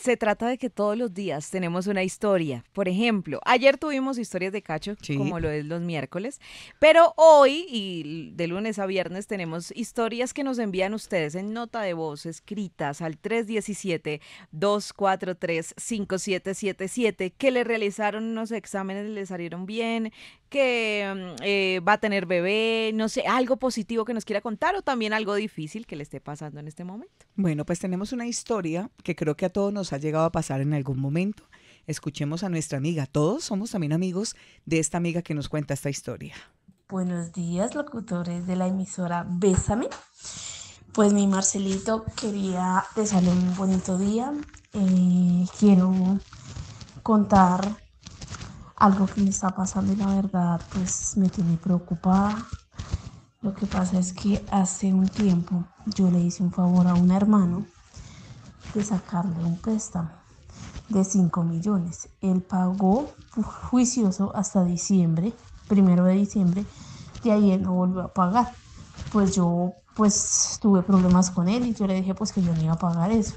se trata de que todos los días tenemos una historia. Por ejemplo, ayer tuvimos historias de cacho, como lo es los miércoles, pero hoy y de lunes a viernes tenemos historias que nos envían ustedes en nota de voz escritas al 317-243-5777, que le realizaron unos exámenes, y le salieron bien, que mm, eh, va a tener bebé, no sé, algo positivo que nos quiera contar o también algo difícil que le esté pasando en este momento. Bueno, pues tenemos una historia que creo que a todos nos ha llegado a pasar en algún momento. Escuchemos a nuestra amiga, todos somos también amigos de esta amiga que nos cuenta esta historia. Buenos días, locutores de la emisora Bésame. Pues mi Marcelito quería desearle un bonito día. Eh, quiero contar algo que me está pasando y la verdad pues me tiene preocupada. Lo que pasa es que hace un tiempo yo le hice un favor a un hermano de sacarle un préstamo de 5 millones. Él pagó juicioso hasta diciembre, primero de diciembre, y ahí él no volvió a pagar. Pues yo pues tuve problemas con él y yo le dije pues que yo no iba a pagar eso.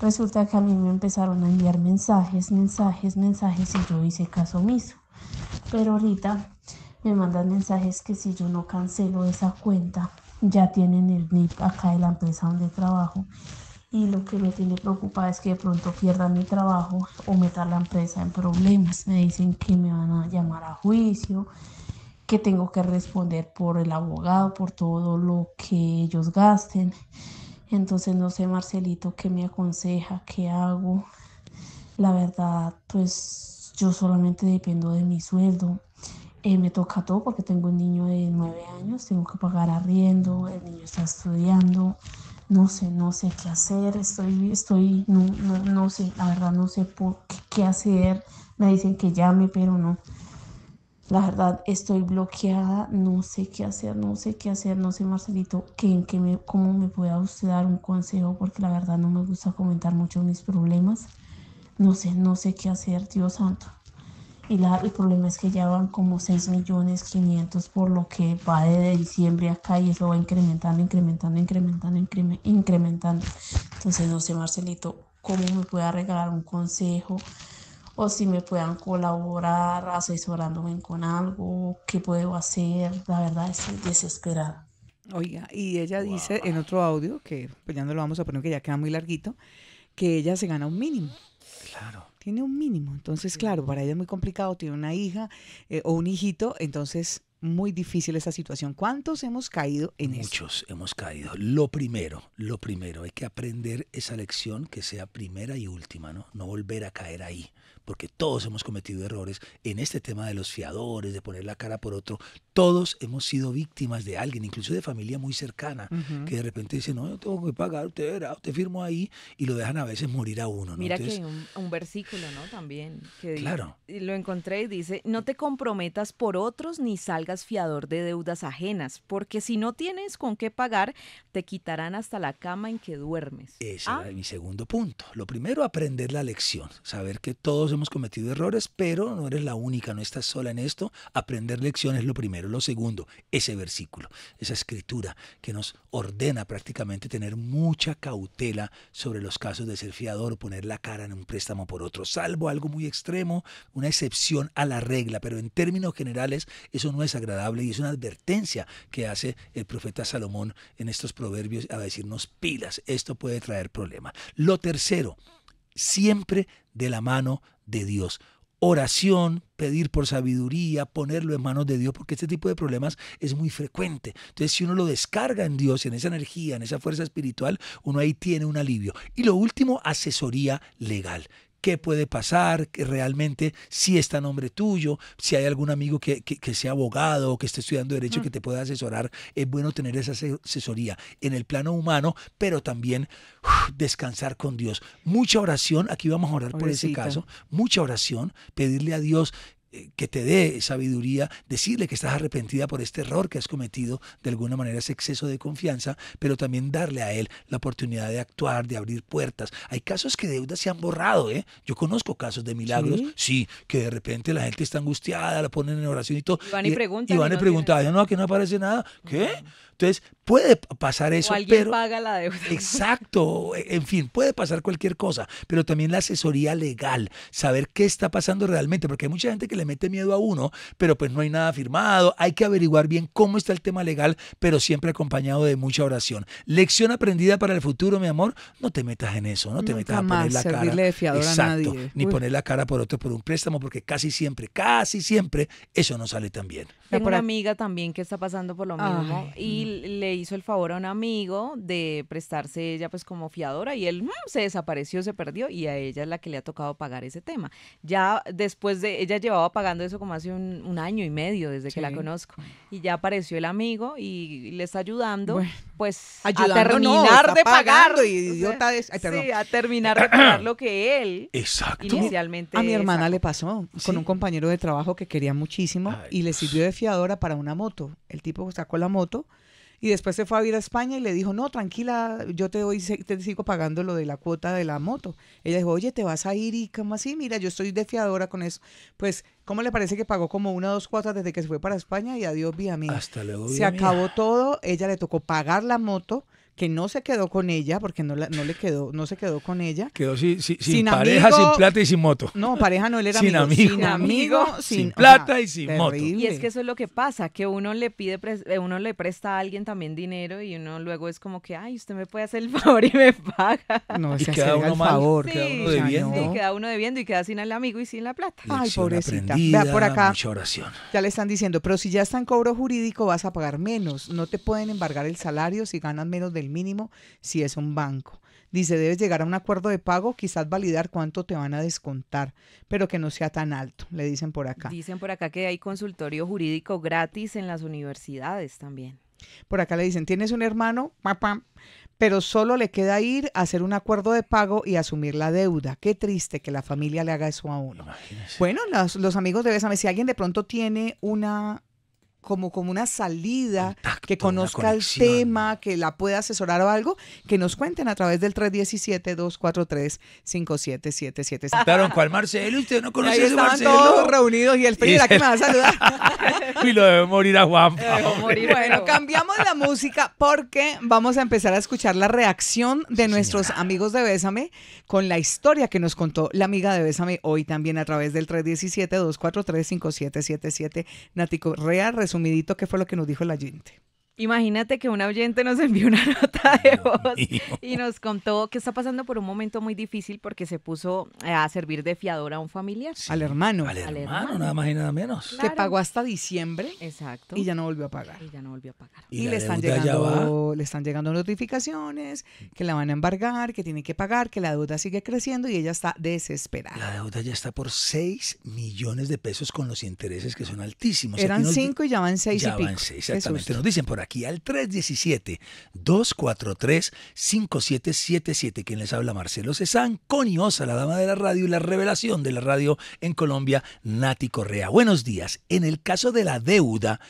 Resulta que a mí me empezaron a enviar mensajes, mensajes, mensajes y yo hice caso omiso. Pero ahorita me mandan mensajes que si yo no cancelo esa cuenta, ya tienen el NIP acá de la empresa donde trabajo. Y lo que me tiene preocupada es que de pronto pierda mi trabajo o metan la empresa en problemas. Me dicen que me van a llamar a juicio, que tengo que responder por el abogado, por todo lo que ellos gasten. Entonces no sé, Marcelito, qué me aconseja, qué hago. La verdad, pues yo solamente dependo de mi sueldo. Eh, me toca todo porque tengo un niño de nueve años, tengo que pagar arriendo, el niño está estudiando, no sé, no sé qué hacer, estoy, estoy, no, no, no sé, la verdad no sé por qué hacer. Me dicen que llame, pero no. La verdad, estoy bloqueada, no sé qué hacer, no sé qué hacer, no sé, Marcelito, ¿qué, en qué me, cómo me pueda usted dar un consejo, porque la verdad no me gusta comentar mucho mis problemas. No sé, no sé qué hacer, Dios santo. Y la, el problema es que ya van como 6 millones 500 por lo que va de diciembre acá y eso va incrementando, incrementando, incrementando, incrementando. Entonces, no sé, Marcelito, cómo me pueda regalar un consejo o si me puedan colaborar asesorándome con algo, qué puedo hacer. La verdad, estoy desesperada. Oiga, y ella dice en otro audio, que pues ya no lo vamos a poner, que ya queda muy larguito, que ella se gana un mínimo. Claro. Tiene un mínimo. Entonces, claro, para ella es muy complicado. Tiene una hija eh, o un hijito. Entonces, muy difícil esa situación. ¿Cuántos hemos caído en Muchos esto? Muchos hemos caído. Lo primero, lo primero, hay que aprender esa lección que sea primera y última, ¿no? No volver a caer ahí, porque todos hemos cometido errores en este tema de los fiadores, de poner la cara por otro. Todos hemos sido víctimas de alguien, incluso de familia muy cercana, que de repente dice, no, yo tengo que pagar, usted era, ahí, y lo dejan a veces morir a uno. Mira que hay un, versículo, ¿no? También. Que claro. lo encontré y dice, no te comprometas por otros ni salgas fiador de deudas ajenas, porque si no tienes con qué pagar, te quitarán hasta la cama en que duermes. Ese es ah. mi segundo punto. Lo primero, aprender la lección, saber que todos hemos cometido errores, pero no eres la única, no estás sola en esto. Aprender lección es lo primero. Lo segundo, ese versículo, esa escritura que nos ordena prácticamente tener mucha cautela sobre los casos de ser fiador, poner la cara en un préstamo por otro, salvo algo muy extremo, una excepción a la regla, pero en términos generales eso no es agradable y es una advertencia que hace el profeta Salomón en estos proverbios a decirnos pilas, esto puede traer problemas. Lo tercero, siempre de la mano de Dios oración, pedir por sabiduría, ponerlo en manos de Dios, porque este tipo de problemas es muy frecuente. Entonces, si uno lo descarga en Dios, en esa energía, en esa fuerza espiritual, uno ahí tiene un alivio. Y lo último, asesoría legal qué puede pasar, que realmente si está en nombre tuyo, si hay algún amigo que, sea abogado o que esté estudiando derecho que te pueda asesorar, es bueno tener esa asesoría en el plano humano, pero también descansar con Dios. Mucha oración, aquí vamos a orar por ese caso, mucha oración, pedirle a Dios eh, que te dé sabiduría, decirle que estás arrepentida por este error que has cometido, de alguna manera ese exceso de confianza, pero también darle a él la oportunidad de actuar, de abrir puertas. Hay casos que deudas se han borrado, ¿eh? Yo conozco casos de milagros, sí, que de repente la gente está angustiada, la ponen en oración y todo. Y van y, eh, preguntan. Y van y, no no, que no aparece nada. ¿Qué? Entonces, puede pasar eso. O alguien paga la deuda. Exacto, e-, en fin, puede pasar cualquier cosa, pero también la asesoría legal, saber qué está pasando realmente, porque hay mucha gente que le mete miedo a uno, pero pues no hay nada firmado, hay que averiguar bien cómo está el tema legal, pero siempre acompañado de mucha oración. Lección aprendida para el futuro, mi amor, no te metas en eso, no te metas a poner la cara. De fiador a nadie. ni poner la cara por otro por un préstamo, porque casi siempre, casi siempre eso no sale tan bien. Tengo una amiga también que está pasando por lo mismo le hizo el favor a un amigo de prestarse ella pues como fiadora y él mm, se desapareció, se perdió y a ella es la que le ha tocado pagar ese tema. Ya después de, ella llevaba pagando eso como hace un, año y medio desde que la conozco y ya apareció el amigo y le está ayudando pues a terminar de pagar. Y idiota a terminar de pagar lo que él inicialmente. A mi hermana le pasó con un compañero de trabajo que quería muchísimo y le sirvió de fiadora para una moto. El tipo sacó la moto y después se fue a vivir a España y le dijo, no, tranquila, yo te doy, te sigo pagando lo de la cuota de la moto. Ella dijo, oye, te vas a ir y como así, mira, yo estoy de fiadora con eso. Pues, ¿cómo le parece que pagó como una o dos cuotas desde que se fue para España y adiós, vía mía? Hasta luego. Se acabó todo, ella le tocó pagar la moto que no se quedó con ella, porque no, no le quedó, no se quedó con ella. Quedó sin, sin, pareja, sin plata y sin moto. No, pareja no, él era sin amigo, Sin amigo, sin, plata y sin moto. Y es que eso es lo que pasa, que uno le pide, eh, uno le presta a alguien también dinero y uno luego es como que, ay, usted me puede hacer el favor y me paga. No, se queda uno queda uno debiendo. queda uno debiendo y queda sin el amigo y sin la plata. ay, pobrecita. Vea, por acá. Mucha oración. Ya le están diciendo, pero si ya está en cobro jurídico vas a pagar menos. No te pueden embargar el salario si ganas menos del mínimo si es un banco. Dice, debes llegar a un acuerdo de pago, quizás validar cuánto te van a descontar, pero que no sea tan alto, le dicen por acá. Dicen por acá que hay consultorio jurídico gratis en las universidades también. Por acá le dicen, tienes un hermano, papá, pero solo le queda ir a hacer un acuerdo de pago y asumir la deuda. Qué triste que la familia le haga eso a uno. Bueno, los, amigos de saber si alguien de pronto tiene una como, como una salida, que conozca el tema, que la pueda asesorar o algo, que nos cuenten a través del 317-243-5777. Claro, cuál Marcelo? Usted no conoce a ese Marcelo. todos reunidos y el frío, que me va a saludar? y lo debe morir a Juan. Morir, bueno, cambiamos la música porque vamos a empezar a escuchar la reacción de nuestros amigos de Bésame con la historia que nos contó la amiga de Bésame hoy también a través del 317-243-5777. Natico Real resumen que qué fue lo que nos dijo la gente. Imagínate que un oyente nos envió una nota de voz y nos contó que está pasando por un momento muy difícil porque se puso eh, a servir de fiadora a un familiar. al, hermano. Al, hermano, nada más y nada menos. Que pagó hasta diciembre. Exacto. Y ya no volvió a pagar. Y ya no volvió a pagar. Y, le, están llegando, le están llegando notificaciones que la van a embargar, que tiene que pagar, que la deuda sigue creciendo y ella está desesperada. La deuda ya está por 6 millones de pesos con los intereses que son altísimos. Eran 5 y ya van 6 y pico. 6, exactamente. Nos dicen por aquí aquí al 317-243-5777. Quien les habla, Marcelo Cezán, Connie la dama de la radio y la revelación de la radio en Colombia, Nati Correa. Buenos días. En el caso de la deuda,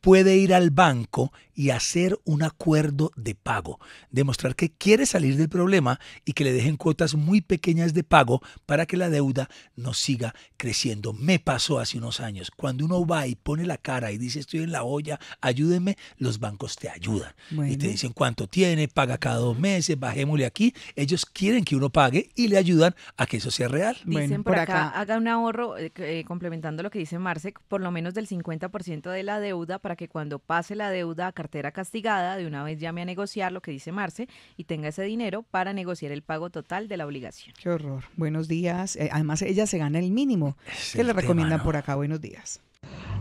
puede ir al banco y hacer un acuerdo de pago. Demostrar que quiere salir del problema y que le dejen cuotas muy pequeñas de pago para que la deuda no siga creciendo. Me pasó hace unos años. Cuando uno va y pone la cara y dice estoy en la olla, ayúdenme, los bancos te ayudan. Y te dicen cuánto tiene, paga cada dos meses, bajémosle aquí. Ellos quieren que uno pague y le ayudan a que eso sea real. Dicen por, acá, haga un ahorro, eh, eh, complementando lo que dice Marce, por lo menos del 50% de la deuda para que cuando pase la deuda cartera castigada, de una vez llame a negociar lo que dice Marce y tenga ese dinero para negociar el pago total de la obligación. Qué horror. Buenos días. Eh, además, ella se gana el mínimo. que le recomiendan por acá. Buenos días.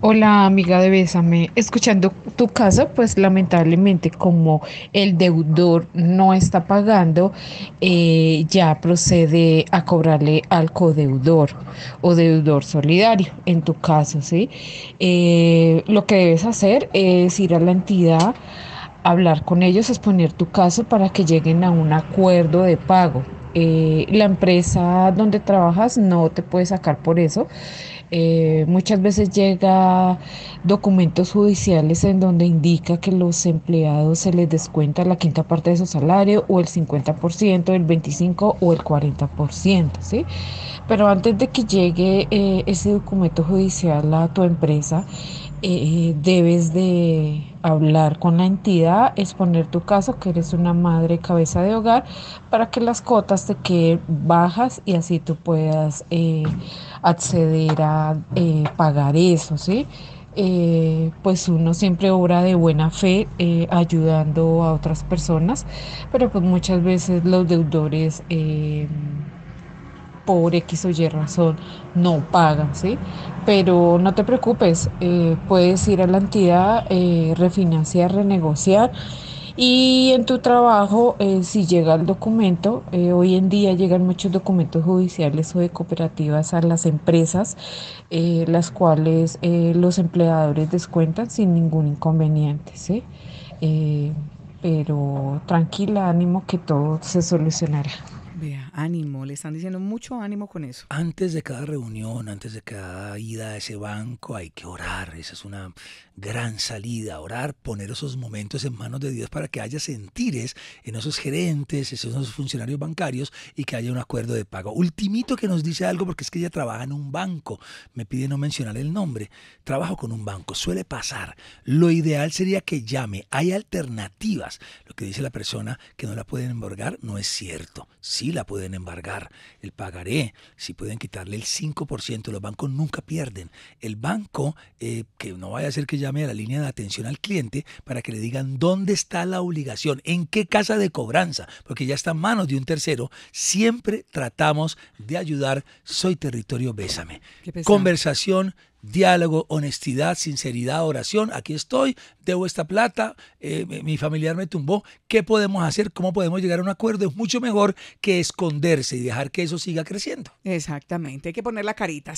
Hola amiga de Bésame, escuchando tu caso, pues lamentablemente como el deudor no está pagando, eh, ya procede a cobrarle al codeudor o deudor solidario, en tu caso, ¿sí? Eh, lo que debes hacer es ir a la entidad, hablar con ellos, exponer tu caso para que lleguen a un acuerdo de pago. Eh, la empresa donde trabajas no te puede sacar por eso. Eh, muchas veces llega documentos judiciales en donde indica que los empleados se les descuenta la quinta parte de su salario o el 50%, el 25% o el 40%, ¿sí? Pero antes de que llegue eh, ese documento judicial a tu empresa, eh, debes de hablar con la entidad, exponer tu caso, que eres una madre cabeza de hogar, para que las cotas te queden bajas y así tú puedas eh, acceder a eh, pagar eso, ¿sí? pues uno siempre obra de buena fe ayudando a otras personas, pero pues muchas veces los deudores por X o Y razón no pagan, ¿sí? Pero no te preocupes, eh, puedes ir a la entidad, eh, refinanciar, renegociar. Y en tu trabajo, eh, si llega el documento, hoy en día llegan muchos documentos judiciales o de cooperativas a las empresas, las cuales los empleadores descuentan sin ningún inconveniente. ¿sí? pero tranquila, ánimo que todo se solucionará ánimo, le están diciendo mucho ánimo con eso. Antes de cada reunión, antes de cada ida a ese banco, hay que orar. Esa es una gran salida, orar, poner esos momentos en manos de Dios para que haya sentires en esos gerentes, en esos funcionarios bancarios y que haya un acuerdo de pago. Ultimito que nos dice algo porque es que ella trabaja en un banco. Me pide no mencionar el nombre. Trabajo con un banco, suele pasar. Lo ideal sería que llame. Hay alternativas. Lo que dice la persona que no la pueden embargar no es cierto. Sí la pueden embargar el pagaré, si pueden quitarle el 5%, los bancos nunca pierden. El banco, eh, que no vaya a ser que llame a la línea de atención al cliente para que le digan dónde está la obligación, en qué casa de cobranza, porque ya está en manos de un tercero, siempre tratamos de ayudar. Soy territorio Bésame. Conversación diálogo, honestidad, sinceridad, oración. Aquí estoy, debo esta plata, eh, mi familiar me tumbó. ¿Qué podemos hacer? ¿Cómo podemos llegar a un acuerdo? Es mucho mejor que esconderse y dejar que eso siga creciendo. Exactamente, hay que poner la carita.